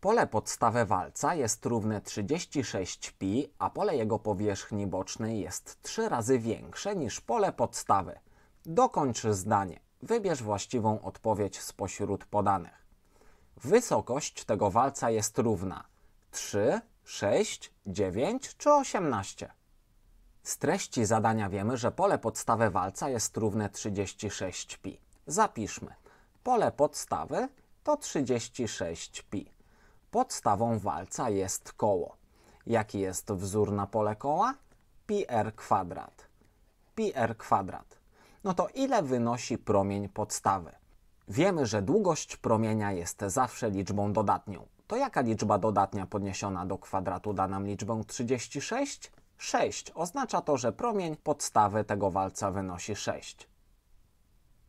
Pole podstawy walca jest równe 36pi, a pole jego powierzchni bocznej jest 3 razy większe niż pole podstawy. Dokończ zdanie. Wybierz właściwą odpowiedź spośród podanych. Wysokość tego walca jest równa 3, 6, 9 czy 18? Z treści zadania wiemy, że pole podstawy walca jest równe 36pi. Zapiszmy. Pole podstawy to 36pi. Podstawą walca jest koło. Jaki jest wzór na pole koła? πr kwadrat. πr kwadrat. No to ile wynosi promień podstawy? Wiemy, że długość promienia jest zawsze liczbą dodatnią. To jaka liczba dodatnia podniesiona do kwadratu da nam liczbę 36? 6. Oznacza to, że promień podstawy tego walca wynosi 6.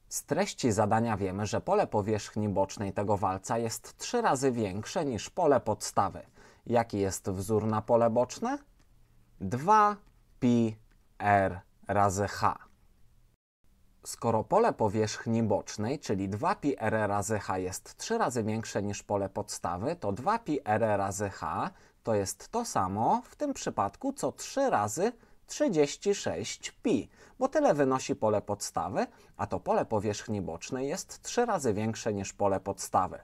Z treści zadania wiemy, że pole powierzchni bocznej tego walca jest 3 razy większe niż pole podstawy. Jaki jest wzór na pole boczne? 2 pi r razy h. Skoro pole powierzchni bocznej, czyli 2πr razy h jest 3 razy większe niż pole podstawy, to 2πr razy h to jest to samo w tym przypadku co 3 razy 36pi, bo tyle wynosi pole podstawy, a to pole powierzchni bocznej jest 3 razy większe niż pole podstawy.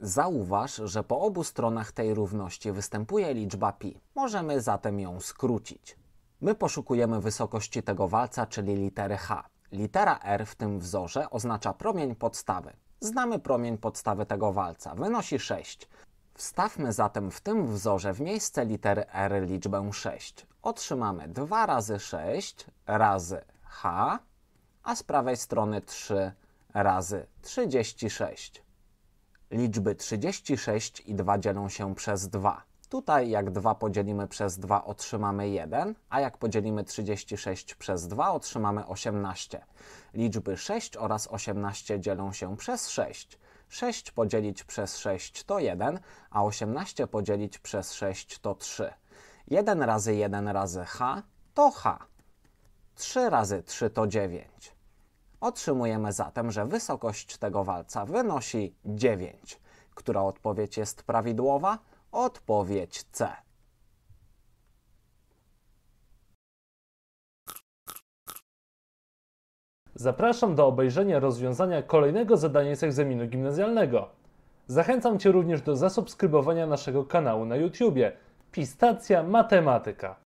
Zauważ, że po obu stronach tej równości występuje liczba pi. Możemy zatem ją skrócić. My poszukujemy wysokości tego walca, czyli litery h. Litera R w tym wzorze oznacza promień podstawy. Znamy promień podstawy tego walca, wynosi 6. Wstawmy zatem w tym wzorze w miejsce litery R liczbę 6. Otrzymamy 2 razy 6 razy H, a z prawej strony 3 razy 36. Liczby 36 i 2 dzielą się przez 2. Tutaj jak 2 podzielimy przez 2 otrzymamy 1, a jak podzielimy 36 przez 2 otrzymamy 18. Liczby 6 oraz 18 dzielą się przez 6. 6 podzielić przez 6 to 1, a 18 podzielić przez 6 to 3. 1 razy 1 razy h to h. 3 razy 3 to 9. Otrzymujemy zatem, że wysokość tego walca wynosi 9. Która odpowiedź jest prawidłowa? Odpowiedź C. Zapraszam do obejrzenia rozwiązania kolejnego zadania z egzaminu gimnazjalnego. Zachęcam Cię również do zasubskrybowania naszego kanału na YouTube Pistacja Matematyka.